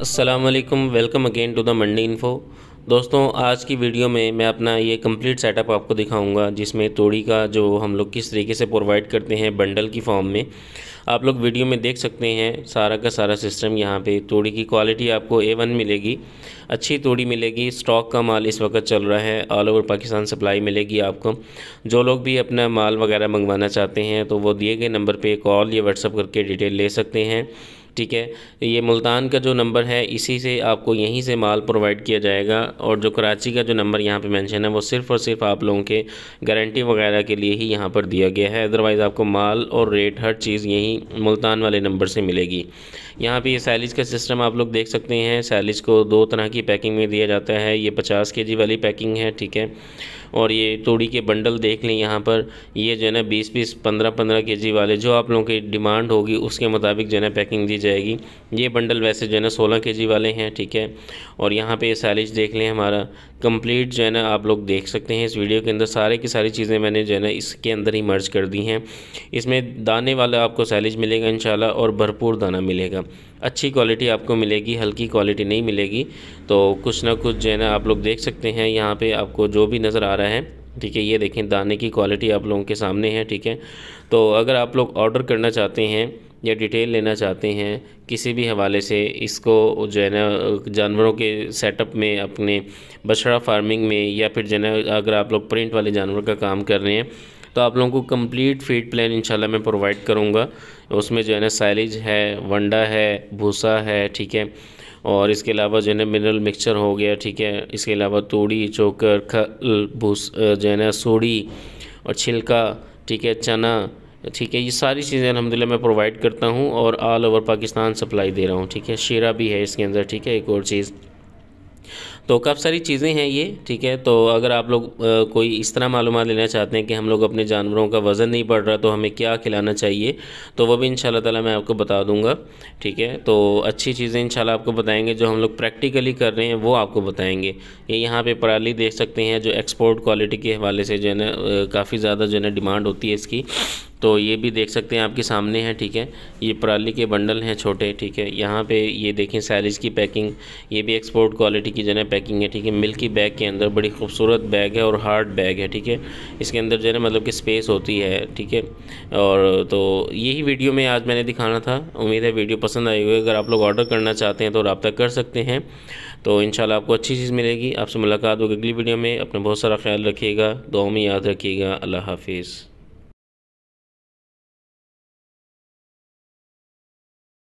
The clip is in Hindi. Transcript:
Aslam welcome again to the Mandi info दोस्तों आज की वीडियो में मैं अपना ये कंप्लीट सेटअप आपको दिखाऊंगा जिसमें तोड़ी का जो हम लोग किस तरीके से प्रोवाइड करते हैं बंडल की फॉर्म में आप लोग वीडियो में देख सकते हैं सारा का सारा सिस्टम यहाँ पे तोड़ी की क्वालिटी आपको ए वन मिलेगी अच्छी तोड़ी मिलेगी स्टॉक का माल इस वक्त चल रहा है ऑल ओवर पाकिस्तान सप्लाई मिलेगी आपको जो लोग भी अपना माल वगैरह मंगवाना चाहते हैं तो वो दिए गए नंबर पर कॉल या व्हाट्सअप करके डिटेल ले सकते हैं ठीक है ये मुल्तान का जो नंबर है इसी से आपको यहीं से माल प्रोवाइड किया जाएगा और जो कराची का जो नंबर यहाँ पे मेंशन है वो सिर्फ़ और सिर्फ आप लोगों के गारंटी वगैरह के लिए ही यहाँ पर दिया गया है अदरवाइज़ आपको माल और रेट हर चीज़ यहीं मुल्तान वाले नंबर से मिलेगी यहाँ पे ये सैलिज का सिस्टम आप लोग देख सकते हैं सैलिज को दो तरह की पैकिंग में दिया जाता है ये पचास के वाली पैकिंग है ठीक है और ये तोड़ी के बंडल देख लें यहाँ पर ये जो है ना बीस बीस पंद्रह पंद्रह के जी वाले जो आप लोगों की डिमांड होगी उसके मुताबिक जो है ना पैकिंग दी जाएगी ये बंडल वैसे जो है ना सोलह के जी वाले हैं ठीक है और यहाँ पर ये साइलिश देख लें हमारा कम्प्लीट जो है ना आप लोग देख सकते हैं इस वीडियो के अंदर सारे की सारी चीज़ें मैंने जो है ना इसके अंदर ही मर्ज कर दी हैं इसमें दाने वाला आपको साइलिज मिलेगा इन और भरपूर दाना मिलेगा अच्छी क्वालिटी आपको मिलेगी हल्की क्वालिटी नहीं मिलेगी तो कुछ ना कुछ जो है ना आप लोग देख सकते हैं यहाँ पे आपको जो भी नज़र आ रहा है ठीक है ये देखें दाने की क्वालिटी आप लोगों के सामने है ठीक है तो अगर आप लोग ऑर्डर करना चाहते हैं या डिटेल लेना चाहते हैं किसी भी हवाले से इसको जो है ना जानवरों के सेटअप में अपने बछड़ा फार्मिंग में या फिर जो है ना अगर आप लोग प्रिंट वाले जानवर का काम कर रहे हैं तो आप लोगों को कंप्लीट फीड प्लान इंशाल्लाह मैं प्रोवाइड करूंगा उसमें जो है ना साइलेज है वंडा है भूसा है ठीक है और इसके अलावा जो है मिनरल मिक्सचर हो गया ठीक है इसके अलावा तोड़ी चोकर खल भूस जो है सोड़ी और छिलका ठीक है चना ठीक है ये सारी चीज़ें अलहमदिल्ला मैं प्रोवाइड करता हूँ और ऑल ओवर पाकिस्तान सप्लाई दे रहा हूँ ठीक है शेरा भी है इसके अंदर ठीक है एक और चीज़ तो काफ़ी सारी चीज़ें हैं ये ठीक है तो अगर आप लोग कोई इस तरह मालूम लेना चाहते हैं कि हम लोग अपने जानवरों का वज़न नहीं बढ़ रहा तो हमें क्या खिलाना चाहिए तो वह भी इन ताला मैं आपको बता दूंगा ठीक है तो अच्छी चीज़ें इन आपको बताएंगे जो हम लोग प्रैक्टिकली कर रहे हैं वो आपको बताएंगे ये यहाँ पर पराली देख सकते हैं जो एक्सपोर्ट क्वालिटी के हवाले से जो है ना काफ़ी ज़्यादा जो है ना डिमांड होती है इसकी तो ये भी देख सकते हैं आपके सामने हैं ठीक है ये पराली के बंडल हैं छोटे ठीक है यहाँ पे ये देखें सैलिज़ की पैकिंग ये भी एक्सपोर्ट क्वालिटी की जो है पैकिंग है ठीक है मिल्की बैग के अंदर बड़ी खूबसूरत बैग है और हार्ड बैग है ठीक है इसके अंदर जो है मतलब कि स्पेस होती है ठीक है और तो यही वीडियो में आज मैंने दिखाना था उम्मीद है वीडियो पसंद आई हुई अगर आप लोग ऑर्डर करना चाहते हैं तो रबता कर सकते हैं तो इन आपको अच्छी चीज़ मिलेगी आपसे मुलाकात होगी अगली वीडियो में अपना बहुत सारा ख्याल रखिएगा दो में याद रखिएगा अल्लाह हाफिज़